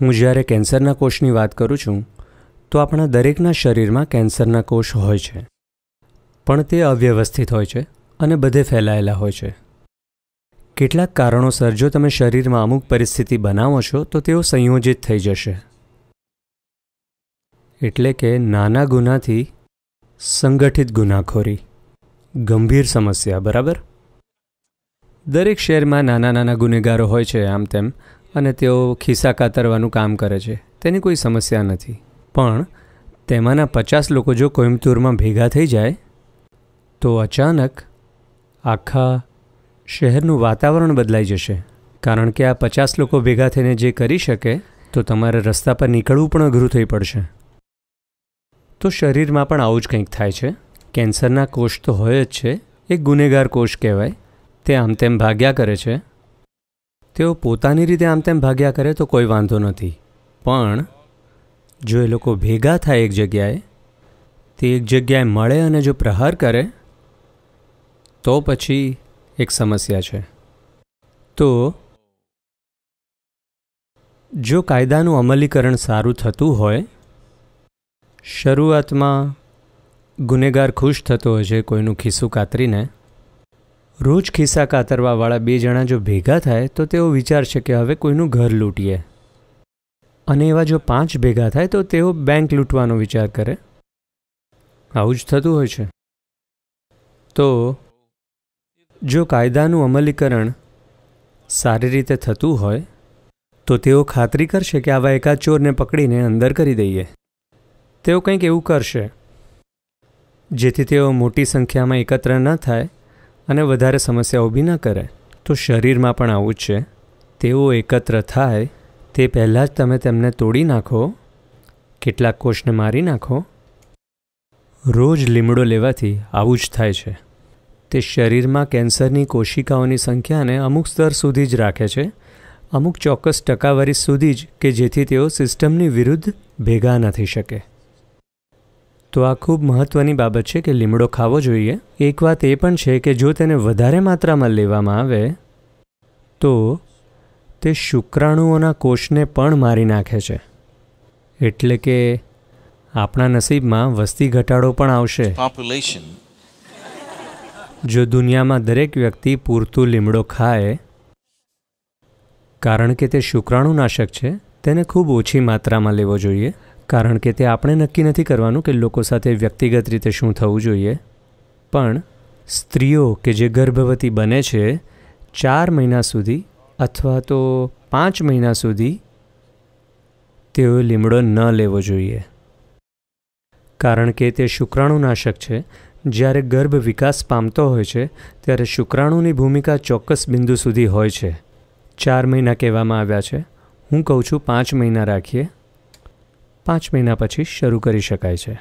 હું જ્યારે કેન્સરના કોષની વાત કરું છું તો આપણા દરેકના શરીરમાં કેન્સરના કોષ હોય છે પણ તે અવ્યવસ્થિત હોય છે અને બધે ફેલાયેલા હોય છે કેટલાક કારણોસર જો તમે શરીરમાં અમુક પરિસ્થિતિ બનાવો છો તો તેઓ સંયોજિત થઈ જશે એટલે કે નાના ગુનાથી સંગઠિત ગુનાખોરી ગંભીર સમસ્યા બરાબર દરેક શહેરમાં નાના નાના ગુનેગારો હોય છે આમ તેમ અને તેઓ ખિસ્સા કાતરવાનું કામ કરે છે તેની કોઈ સમસ્યા નથી પણ તેમાંના પચાસ લોકો જો કોઇમ્બતુરમાં ભેગા થઈ જાય તો અચાનક આખા શહેરનું વાતાવરણ બદલાઈ જશે કારણ કે આ પચાસ લોકો ભેગા થઈને જે કરી શકે તો તમારે રસ્તા પર નીકળવું પણ અઘરું થઈ પડશે તો શરીરમાં પણ આવું જ કંઈક થાય છે કેન્સરના કોષ તો હોય જ છે એ ગુનેગાર કોષ કહેવાય તે આમ તેમ ભાગ્યા કરે છે તેઓ પોતાની રીતે આમ તેમ ભાગ્યા કરે તો કોઈ વાંધો નથી પણ જો એ લોકો ભેગા થાય એક જગ્યાએ તે એક જગ્યાએ મળે અને જો પ્રહાર કરે તો પછી એક સમસ્યા છે તો જો કાયદાનું અમલીકરણ સારું થતું હોય શરૂઆતમાં ગુનેગાર ખુશ થતો હોય છે કોઈનું ખિસ્સું કાતરીને રોજ ખિસ્સા કાતરવાવાળા બે જણા જો ભેગા થાય તો તેઓ વિચારશે કે હવે કોઈનું ઘર લૂંટીએ અને એવા જો પાંચ ભેગા થાય તો તેઓ બેંક લૂંટવાનો વિચાર કરે આવું જ થતું હોય છે તો જો કાયદાનું અમલીકરણ સારી રીતે થતું હોય તો તેઓ ખાતરી કરશે કે આવા એકાદ ચોરને પકડીને અંદર કરી દઈએ તેઓ કંઈક એવું કરશે જેથી તેઓ મોટી સંખ્યામાં એકત્ર ન થાય અને વધારે સમસ્યા ઊભી ન કરે તો શરીરમાં પણ આવું જ છે તેઓ એકત્ર થાય તે પહેલાં જ તમે તેમને તોડી નાખો કેટલાક કોષને મારી નાખો રોજ લીમડો લેવાથી આવું જ થાય છે તે શરીરમાં કેન્સરની કોશિકાઓની સંખ્યાને અમુક સ્તર સુધી જ રાખે છે અમુક ચોક્કસ ટકાવારી સુધી જ કે જેથી તેઓ સિસ્ટમની વિરુદ્ધ ભેગા ન થઈ શકે તો આ ખૂબ મહત્વની બાબત છે કે લીમડો ખાવો જોઈએ એક વાત એ પણ છે કે જો તેને વધારે માત્રામાં લેવામાં આવે તો તે શુક્રાણુઓના કોષને પણ મારી નાખે છે એટલે કે આપણા નસીબમાં વસ્તી ઘટાડો પણ આવશે જો દુનિયામાં દરેક વ્યક્તિ પૂરતું લીમડો ખાય કારણ કે તે શુક્રાણુનાશક છે તેને ખૂબ ઓછી માત્રામાં લેવો જોઈએ કારણ કે તે આપણે નક્કી નથી કરવાનું કે લોકો સાથે વ્યક્તિગત રીતે શું થવું જોઈએ પણ સ્ત્રીઓ કે જે ગર્ભવતી બને છે ચાર મહિના સુધી અથવા તો પાંચ મહિના સુધી તેઓ લીમડો ન લેવો જોઈએ કારણ કે તે શુક્રાણુનાશક છે જ્યારે ગર્ભ વિકાસ પામતો હોય છે ત્યારે શુક્રાણુની ભૂમિકા ચોક્કસ બિંદુ સુધી હોય છે ચાર મહિના કહેવામાં આવ્યા છે હું કહું છું પાંચ મહિના રાખીએ પાંચ મહિના પછી શરૂ કરી શકાય છે